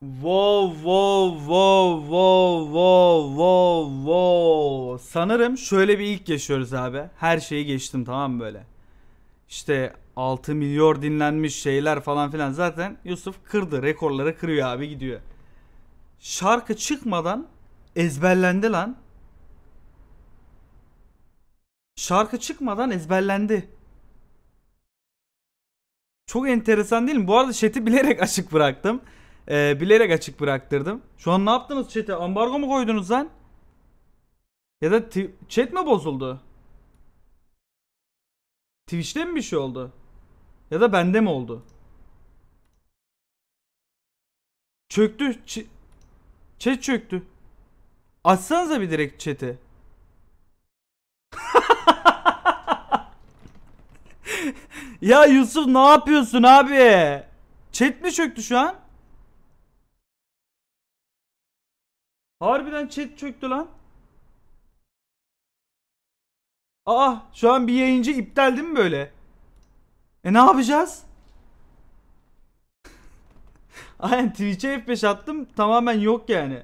Wow wow wow wow wow wow wow. Sanırım şöyle bir ilk yaşıyoruz abi. Her şeyi geçtim tamam böyle. İşte 6 milyar dinlenmiş şeyler falan filan zaten Yusuf kırdı rekorları kırıyor abi gidiyor. Şarkı çıkmadan ezberlendi lan. Şarkı çıkmadan ezberlendi. Çok enteresan değil mi? Bu arada chat'i bilerek açık bıraktım e, bilerek açık bıraktırdım. Şu an ne yaptınız chat'e? Ambargo mu koydunuz lan? Ya da chat mi bozuldu? Twitch'te mi bir şey oldu? Ya da bende mi oldu? Çöktü. Ç chat çöktü. Açsanıza bir direkt chat'i. ya Yusuf ne yapıyorsun abi? Chat mi çöktü şu an? Harbiden chat çöktü lan. Aa şu an bir yayıncı iptal değil mi böyle? E ne yapacağız? Aynen Twitch'e F5 attım tamamen yok yani.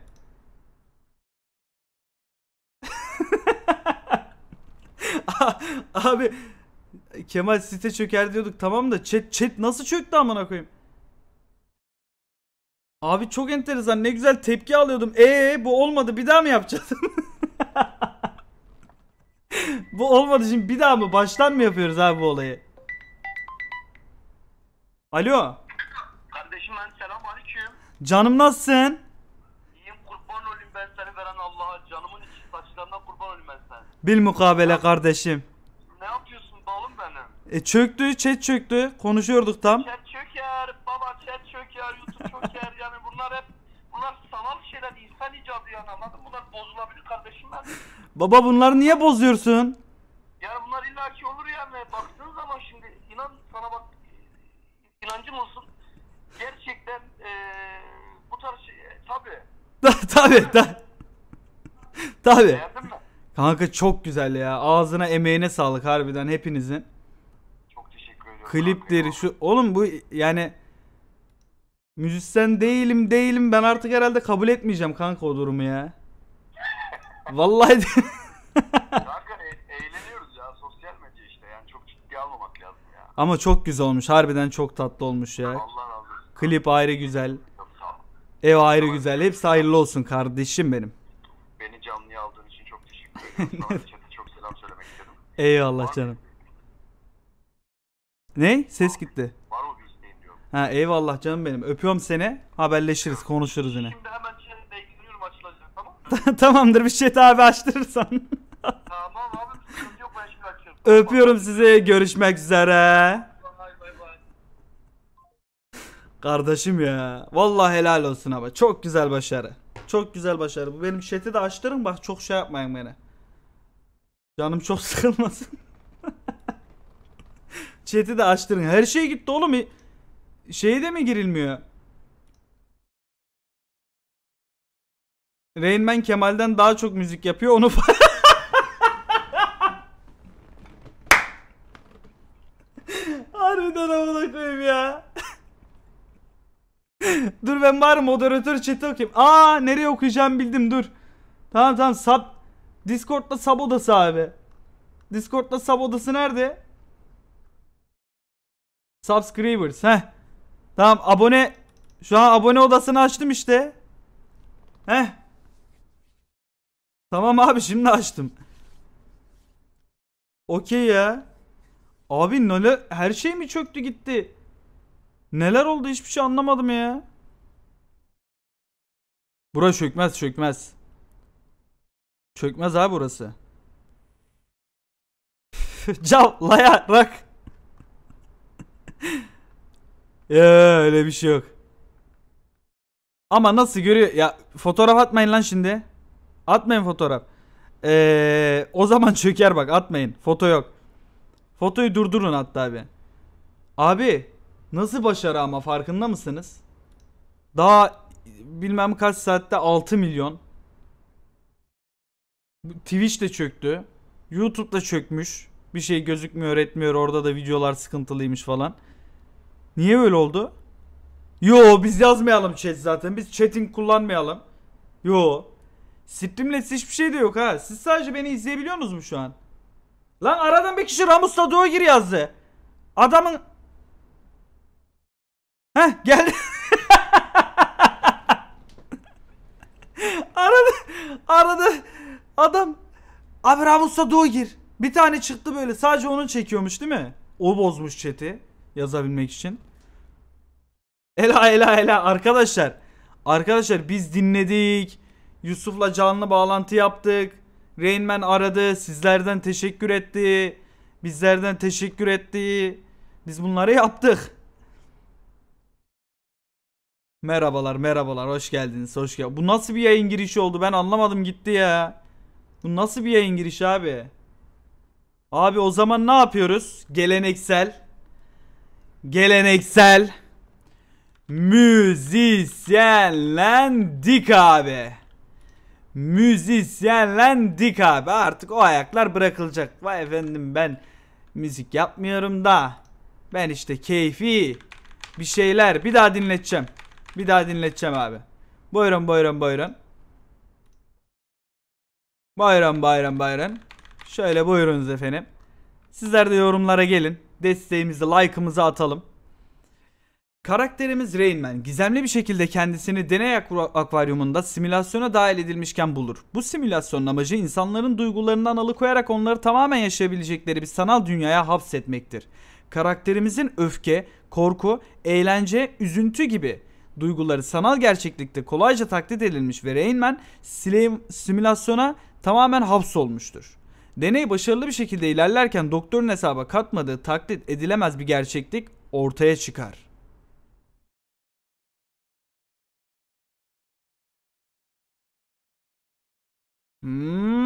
Abi Kemal site çöker diyorduk tamam da chat chat nasıl çöktü amına koyayım? Abi çok enteresan ne güzel tepki alıyordum. Ee bu olmadı bir daha mı yapacağız? bu olmadı şimdi bir daha mı baştan mı yapıyoruz abi bu olayı? Alo. Kardeşim ben selam aleyküm. Canım nasılsın? İyiyim kurban olayım ben seni veren Allah'a canımın içi saçlarından kurban olayım ben sen. Bil mukabele kardeşim. Ne yapıyorsun balım benim? E çöktü chat çöktü konuşuyorduk tam. Chat Baba bunları niye bozuyorsun? Yani bunlar illaki olur yani. Baktığın zaman şimdi inan sana bak inancım olsun. Gerçekten ee, bu tarz şey, tabi. E, tabii. Tabii. tabii. Kanka çok güzel ya. Ağzına emeğine sağlık harbiden hepinizin. Çok teşekkür ederim. Klipleri şu oğlum bu yani müzisyen değilim değilim ben artık herhalde kabul etmeyeceğim kanka o durumu ya. Vallahi Kanka e, eğleniyoruz ya sosyal medya işte yani çok ciddi almamak lazım ya. ama çok güzel olmuş. Harbiden çok tatlı olmuş ya. Allah razı olsun. Klip ayrı güzel. Çok Ev ayrı güzel. Hepsi hayırlı olsun kardeşim benim. Beni canlıya aldığın için çok teşekkür ederim. çok selam söylemek istedim. Eyvallah canım. Şey? Ne? Ses gitti. Şey? Var mı bir isteğin diyorum. Ha eyvallah canım benim. Öpüyorum seni. Haberleşiriz, konuşuruz yine. Şimdi Tamamdır bir şey abi açtırırsan. Tamam abi sıkıntı yok ben şimdi açıyorum. Öpüyorum sizi görüşmek üzere. Kardeşim ya. Vallahi helal olsun abi. Çok güzel başarı. Çok güzel başarı. Bu benim chat'i de açtırın bak çok şey yapmayın beni. Canım çok sıkılmasın. chat'i de açtırın. Her şey gitti oğlum. Şeye de mi girilmiyor? Rainman Kemal'den daha çok müzik yapıyor. Onu Harbiden amına koyayım ya. dur ben bari moderatör chat'e okuyayım. Aa nereye okuyacağım bildim dur. Tamam tamam sub Discord'da sub odası abi. Discord'da sub odası nerede? Subscribers he. Tamam abone şu an abone odasını açtım işte. Heh. Tamam abi şimdi açtım. Okey ya. Abi neler her şey mi çöktü gitti? Neler oldu hiçbir şey anlamadım ya. Bura çökmez çökmez. Çökmez abi burası. Cavlaya rak. ya öyle bir şey yok. Ama nasıl görüyor? Ya fotoğraf atmayın lan şimdi. Atmayın fotoğraf. Ee, o zaman çöker bak atmayın. Foto yok. Fotoyu durdurun hatta abi. Abi nasıl başarı ama farkında mısınız? Daha bilmem kaç saatte 6 milyon. Twitch de çöktü. YouTube da çökmüş. Bir şey gözükmüyor etmiyor orada da videolar sıkıntılıymış falan. Niye böyle oldu? Yo biz yazmayalım chat zaten. Biz chatting kullanmayalım. Yo Streamlabs hiçbir şey de yok ha. Siz sadece beni izleyebiliyor musunuz mu şu an? Lan aradan bir kişi Ramus Tadoğu gir yazdı. Adamın... Heh geldi. aradı, aradı adam... Abi Ramus Tadoğu gir. Bir tane çıktı böyle. Sadece onun çekiyormuş değil mi? O bozmuş chat'i yazabilmek için. Ela ela ela arkadaşlar. Arkadaşlar biz dinledik. Yusuf'la canlı bağlantı yaptık. Rainman aradı. Sizlerden teşekkür etti. Bizlerden teşekkür etti. Biz bunları yaptık. Merhabalar merhabalar hoş geldiniz hoş geldiniz. Bu nasıl bir yayın girişi oldu ben anlamadım gitti ya. Bu nasıl bir yayın girişi abi? Abi o zaman ne yapıyoruz? Geleneksel. Geleneksel. Müzisyenlendik abi müzisyenlendik abi. Artık o ayaklar bırakılacak. Vay efendim ben müzik yapmıyorum da. Ben işte keyfi bir şeyler bir daha dinleteceğim. Bir daha dinleteceğim abi. Buyurun buyurun buyurun. buyurun buyurun buyurun Şöyle buyurunuz efendim. Sizler de yorumlara gelin. Desteğimizi, like'ımızı atalım. Karakterimiz Rainman gizemli bir şekilde kendisini deney akvaryumunda simülasyona dahil edilmişken bulur. Bu simülasyonun amacı insanların duygularından alıkoyarak onları tamamen yaşayabilecekleri bir sanal dünyaya hapsetmektir. Karakterimizin öfke, korku, eğlence, üzüntü gibi duyguları sanal gerçeklikte kolayca taklit edilmiş ve Rainman simülasyona tamamen hapsolmuştur. Deney başarılı bir şekilde ilerlerken doktorun hesaba katmadığı taklit edilemez bir gerçeklik ortaya çıkar. 嗯。